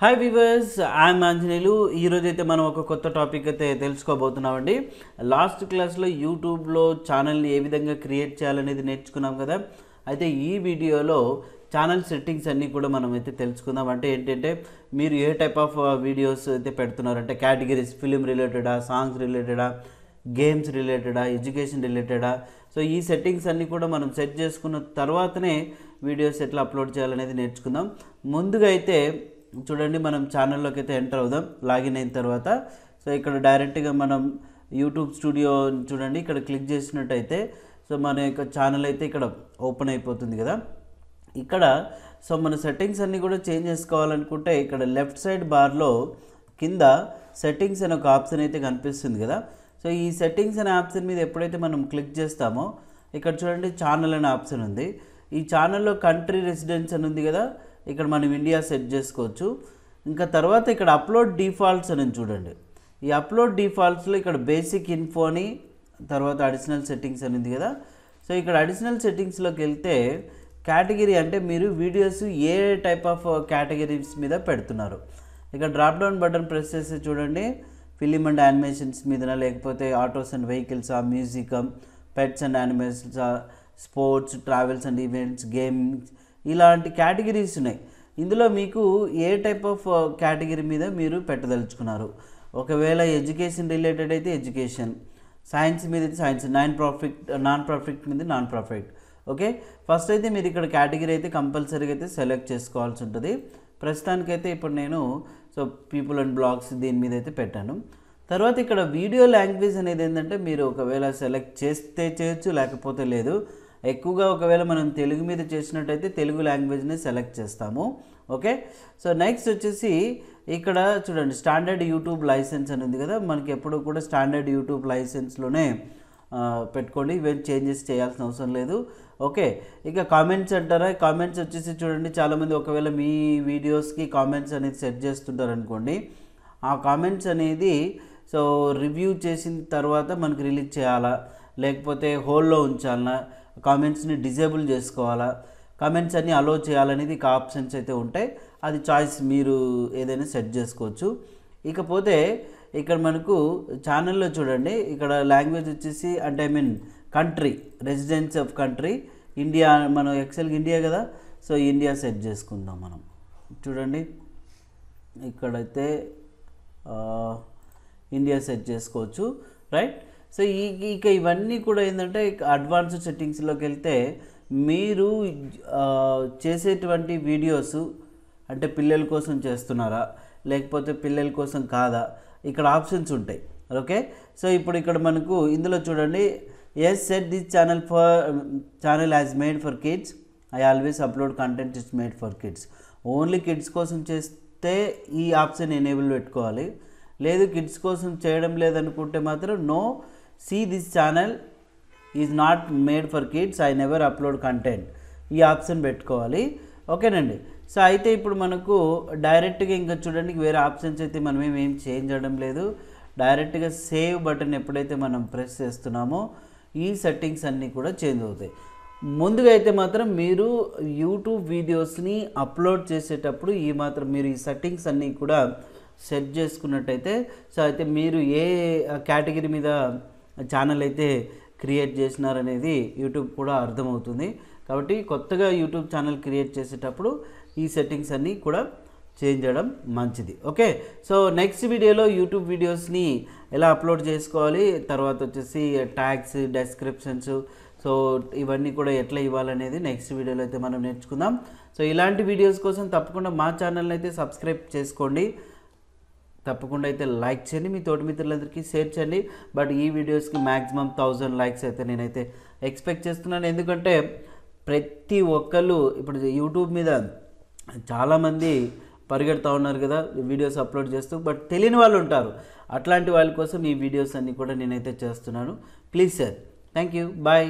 hi viewers I'm Anjaneyulu ఈరోజైతే మనం ఒక కొత్త టాపిక్ అయితే తెలుసుకోబోతున్నామండి లాస్ట్ క్లాస్లో యూట్యూబ్లో ఛానల్ని ఏ విధంగా క్రియేట్ చేయాలనేది నేర్చుకున్నాం కదా అయితే ఈ వీడియోలో ఛానల్ సెట్టింగ్స్ అన్నీ కూడా మనం అయితే తెలుసుకుందాం అంటే ఏంటంటే మీరు ఏ టైప్ ఆఫ్ వీడియోస్ అయితే పెడుతున్నారు అంటే క్యాటగిరీస్ ఫిలిం రిలేటెడా సాంగ్స్ రిలేటెడా గేమ్స్ రిలేటెడా ఎడ్యుకేషన్ రిలేటెడా సో ఈ సెట్టింగ్స్ అన్నీ కూడా మనం సెట్ చేసుకున్న తర్వాతనే వీడియోస్ ఎట్లా అప్లోడ్ చేయాలనేది నేర్చుకుందాం ముందుగా అయితే చూడండి మనం ఛానల్లోకి అయితే ఎంటర్ అవుదాం లాగిన్ అయిన తర్వాత సో ఇక్కడ డైరెక్ట్గా మనం యూట్యూబ్ స్టూడియో చూడండి ఇక్కడ క్లిక్ చేసినట్టయితే సో మన యొక్క ఛానల్ అయితే ఇక్కడ ఓపెన్ అయిపోతుంది కదా ఇక్కడ సో మన సెట్టింగ్స్ అన్నీ కూడా చేంజ్ చేసుకోవాలనుకుంటే ఇక్కడ లెఫ్ట్ సైడ్ బార్లో కింద సెట్టింగ్స్ అనే ఒక ఆప్షన్ అయితే కనిపిస్తుంది కదా సో ఈ సెట్టింగ్స్ అనే ఆప్షన్ మీద ఎప్పుడైతే మనం క్లిక్ చేస్తామో ఇక్కడ చూడండి ఛానల్ అనే ఆప్షన్ ఉంది ఈ ఛానల్లో కంట్రీ రెసిడెన్స్ అని ఉంది కదా ఇక్కడ మనం ఇండియా సెట్ చేసుకోవచ్చు ఇంకా తర్వాత ఇక్కడ అప్లోడ్ డిఫాల్ట్స్ అని చూడండి ఈ అప్లోడ్ డిఫాల్ట్స్లో ఇక్కడ బేసిక్ ఇన్ఫో అని తర్వాత అడిషనల్ సెట్టింగ్స్ అని ఉంది కదా సో ఇక్కడ అడిషనల్ సెట్టింగ్స్లోకి వెళ్తే కేటగిరీ అంటే మీరు వీడియోస్ ఏ టైప్ ఆఫ్ కేటగిరీస్ మీద పెడుతున్నారు ఇక డ్రాప్ డౌన్ బటన్ ప్రెస్ చేసి చూడండి ఫిలిం అండ్ యానిమేషన్స్ మీదనా లేకపోతే ఆటోస్ అండ్ వెహికల్సా మ్యూజికం పెట్స్ అండ్ యానిమేషన్సా sports travels and events games ఇలాంటి కేటగిరీస్ ఉన్నాయి ఇందులో మీకు ఏ టైప్ ఆఫ్ కేటగిరీ మీద మీరు పెట్టదలుచుకున్నారు ఒకవేళ ఎడ్యుకేషన్ రిలేటెడ్ అయితే ఎడ్యుకేషన్ సైన్స్ మీద అయితే science non profit non profit మీద నాన్ ప్రాఫిట్ ఓకే ఫస్ట్ అయితే మీరు ఇక్కడ కేటగిరీ అయితే కంపల్సరీగా అయితే సెలెక్ట్ చేసుకోవాల్సి ఉంటుంది ప్రస్తుతానికైతే ఇప్పుడు నేను సో పీపుల్ అండ్ బ్లాగ్స్ దీని మీద అయితే పెట్టాను తర్వాత ఇక్కడ వీడియో లాంగ్వేజ్ అనేది ఏంటంటే మీరు ఒకవేళ సెలెక్ట్ చేస్తే చేయొచ్చు లేకపోతే లేదు ఎక్కువగా ఒకవేళ మనం తెలుగు మీద చేసినట్టయితే తెలుగు లాంగ్వేజ్ని సెలెక్ట్ చేస్తాము ఓకే సో నెక్స్ట్ వచ్చేసి ఇక్కడ చూడండి స్టాండర్డ్ యూట్యూబ్ లైసెన్స్ అని ఉంది కదా మనకి ఎప్పుడు కూడా స్టాండర్డ్ యూట్యూబ్ లైసెన్స్లోనే పెట్టుకోండి ఇవేం చేంజెస్ చేయాల్సిన అవసరం లేదు ఓకే ఇక కామెంట్స్ అంటారా కామెంట్స్ వచ్చేసి చూడండి చాలామంది ఒకవేళ మీ వీడియోస్కి కామెంట్స్ అనేది సెట్ చేస్తుంటారు అనుకోండి ఆ కామెంట్స్ అనేది సో రివ్యూ చేసిన తర్వాత మనకు రిలీజ్ చేయాలా లేకపోతే హోల్లో ఉంచాలనా కామెంట్స్ని డిజేబుల్ చేసుకోవాలా కామెంట్స్ అన్నీ అలో చేయాలనేది ఇక ఆప్షన్స్ అయితే ఉంటాయి అది చాయిస్ మీరు ఏదైనా సెట్ చేసుకోవచ్చు ఇకపోతే ఇక్కడ మనకు ఛానల్లో చూడండి ఇక్కడ లాంగ్వేజ్ వచ్చేసి అంటే I mean country residence of country India మనం ఎక్సెల్కి ఇండియా కదా సో ఇండియా సెట్ చేసుకుందాం మనం చూడండి ఇక్కడైతే ఇండియా సెట్ చేసుకోవచ్చు రైట్ సో ఈ ఇక ఇవన్నీ కూడా ఏంటంటే అడ్వాన్స్డ్ సెట్టింగ్స్లోకి వెళ్తే మీరు చేసేటువంటి వీడియోస్ అంటే పిల్లల కోసం చేస్తున్నారా లేకపోతే పిల్లల కోసం కాదా ఇక్కడ ఆప్షన్స్ ఉంటాయి ఓకే సో ఇప్పుడు ఇక్కడ మనకు ఇందులో చూడండి yes set this channel for channel as made for kids I always upload content is made for kids only kids కోసం చేస్తే ఈ ఆప్షన్ ఎనేబుల్ పెట్టుకోవాలి లేదు కిడ్స్ కోసం చేయడం లేదనుకుంటే మాత్రం no see this channel is not made for kids I never upload content ఈ ఆప్షన్ పెట్టుకోవాలి ఓకేనండి సో అయితే ఇప్పుడు మనకు డైరెక్ట్గా ఇంకా చూడండి వేరే ఆప్షన్స్ అయితే మనం ఏమేమి చేంజ్ చేయడం లేదు డైరెక్ట్గా సేవ్ బటన్ ఎప్పుడైతే మనం ప్రెస్ చేస్తున్నామో ఈ సెట్టింగ్స్ అన్నీ కూడా చేంజ్ అవుతాయి ముందుగా అయితే మాత్రం మీరు యూట్యూబ్ వీడియోస్ని అప్లోడ్ చేసేటప్పుడు ఈ మాత్రం మీరు ఈ సెట్టింగ్స్ అన్నీ కూడా సెట్ చేసుకున్నట్టయితే సో అయితే మీరు ఏ కేటగిరీ మీద ఛానల్ అయితే క్రియేట్ చేసినారనేది యూట్యూబ్ కూడా అర్థమవుతుంది కాబట్టి కొత్తగా యూట్యూబ్ ఛానల్ క్రియేట్ చేసేటప్పుడు ఈ సెట్టింగ్స్ అన్నీ కూడా చేంజ్ చేయడం మంచిది ఓకే సో నెక్స్ట్ వీడియోలో యూట్యూబ్ వీడియోస్ని ఎలా అప్లోడ్ చేసుకోవాలి తర్వాత వచ్చేసి ట్యాగ్స్ డెస్క్రిప్షన్స్ సో ఇవన్నీ కూడా ఎట్లా ఇవ్వాలనేది నెక్స్ట్ వీడియోలో అయితే మనం నేర్చుకుందాం సో ఇలాంటి వీడియోస్ కోసం తప్పకుండా మా ఛానల్ని అయితే సబ్స్క్రైబ్ చేసుకోండి తప్పకుండా అయితే లైక్ చేయండి మీ తోటి మిత్రులందరికీ షేర్ చేయండి బట్ ఈ వీడియోస్కి మ్యాక్సిమం థౌజండ్ లైక్స్ అయితే నేనైతే ఎక్స్పెక్ట్ చేస్తున్నాను ఎందుకంటే ప్రతి ఒక్కళ్ళు ఇప్పుడు యూట్యూబ్ మీద చాలామంది పరిగెడుతూ ఉన్నారు కదా వీడియోస్ అప్లోడ్ చేస్తూ బట్ తెలియని వాళ్ళు ఉంటారు అట్లాంటి వాళ్ళ కోసం ఈ వీడియోస్ అన్నీ కూడా నేనైతే చేస్తున్నాను please sir thank you bye